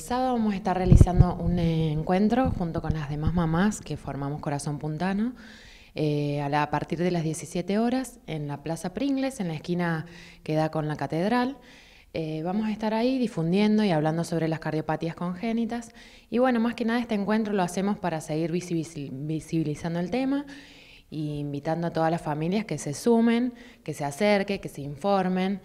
El sábado vamos a estar realizando un encuentro junto con las demás mamás que formamos Corazón Puntano eh, a, partir de las 17 horas en la Plaza Pringles, en la esquina que da con la catedral. Eh, vamos a estar ahí difundiendo y hablando sobre las cardiopatías congénitas. Y bueno, más que nada este encuentro lo hacemos para seguir visibilizando el tema e invitando a todas las familias que se sumen, que se acerquen, que se informen.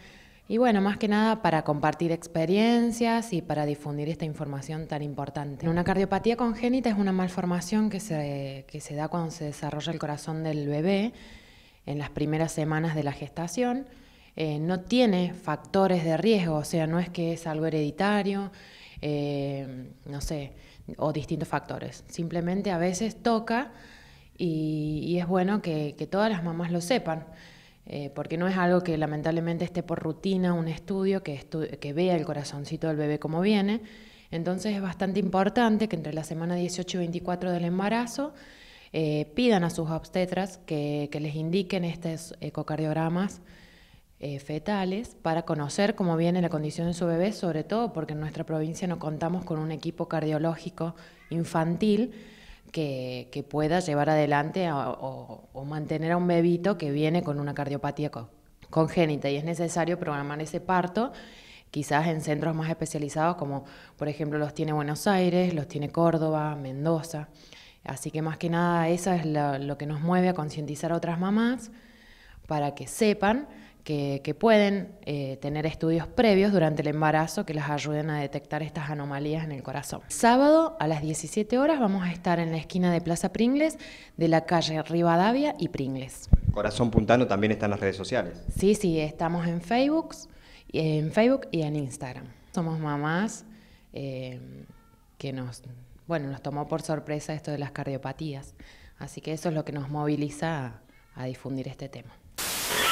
Y bueno, más que nada para compartir experiencias y para difundir esta información tan importante. Una cardiopatía congénita es una malformación que se, que se da cuando se desarrolla el corazón del bebé en las primeras semanas de la gestación. Eh, no tiene factores de riesgo, o sea, no es que es algo hereditario, eh, no sé, o distintos factores. Simplemente a veces toca y, es bueno que todas las mamás lo sepan. Eh, porque no es algo que lamentablemente esté por rutina, un estudio que, vea el corazoncito del bebé como viene. Entonces es bastante importante que entre la semana 18 y 24 del embarazo eh, pidan a sus obstetras que, les indiquen estos ecocardiogramas eh, fetales para conocer cómo viene la condición de su bebé, sobre todo porque en nuestra provincia no contamos con un equipo cardiológico infantil que, pueda llevar adelante o, mantener a un bebito que viene con una cardiopatía congénita y es necesario programar ese parto quizás en centros más especializados como por ejemplo los tiene Buenos Aires, los tiene Córdoba, Mendoza. Así que más que nada eso es lo que nos mueve a concientizar a otras mamás para que sepan que, pueden eh, tener estudios previos durante el embarazo que las ayuden a detectar estas anomalías en el corazón. Sábado a las 17 horas vamos a estar en la esquina de Plaza Pringles de la calle Rivadavia y Pringles. Corazón Puntano también está en las redes sociales. Sí, sí, estamos en Facebook, en Facebook y en Instagram. Somos mamás eh, que nos, tomó por sorpresa esto de las cardiopatías. Así que eso es lo que nos moviliza a difundir este tema.